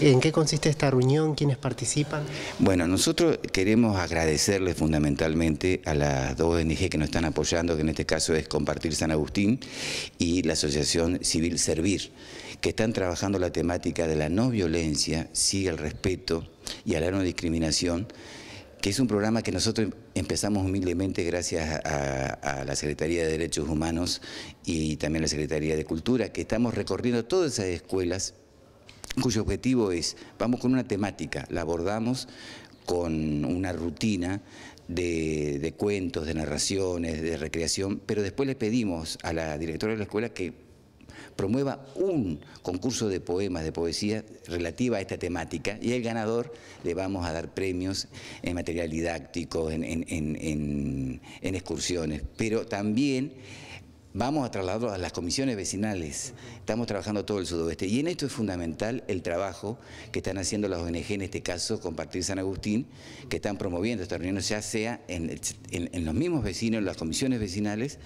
¿En qué consiste esta reunión? ¿Quiénes participan? Bueno, nosotros queremos agradecerles fundamentalmente a las dos ONG que nos están apoyando, que en este caso es Compartir San Agustín y la Asociación Civil Servir, que están trabajando la temática de la no violencia, sí el respeto y a la no discriminación que es un programa que nosotros empezamos humildemente gracias a, la Secretaría de Derechos Humanos y también la Secretaría de Cultura, que estamos recorriendo todas esas escuelas cuyo objetivo es, vamos con una temática, la abordamos con una rutina de, cuentos, de narraciones, de recreación, pero después le pedimos a la directora de la escuela que promueva un concurso de poemas, de poesía relativa a esta temática y al ganador le vamos a dar premios en material didáctico, en, en excursiones, pero también Vamos a trasladarlo a las comisiones vecinales. Estamos trabajando todo el sudoeste. Y en esto es fundamental el trabajo que están haciendo las ONG, en este caso Compartir San Agustín, que están promoviendo esta reunión, ya sea en, en, los mismos vecinos, en las comisiones vecinales,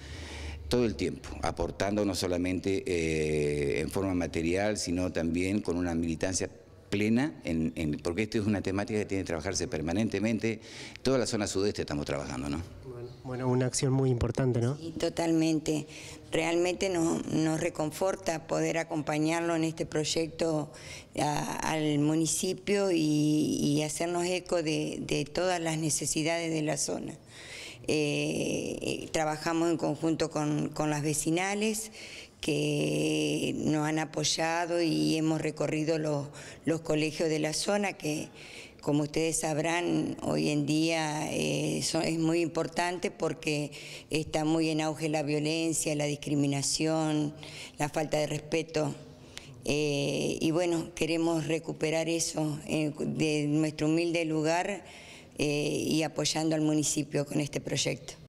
todo el tiempo, aportando no solamente eh, en forma material, sino también con una militancia plena, en, porque esto es una temática que tiene que trabajarse permanentemente. Toda la zona sudeste estamos trabajando, ¿no? Bueno, una acción muy importante, ¿no? Sí, totalmente. Realmente nos, nos reconforta poder acompañarlo en este proyecto al municipio y, hacernos eco de, todas las necesidades de la zona. Eh, eh, trabajamos en conjunto con, con, las vecinales que nos han apoyado y hemos recorrido los, colegios de la zona que como ustedes sabrán, hoy en día eh, es muy importante porque está muy en auge la violencia, la discriminación, la falta de respeto. Eh, y bueno, queremos recuperar eso eh, de nuestro humilde lugar y apoyando al municipio con este proyecto.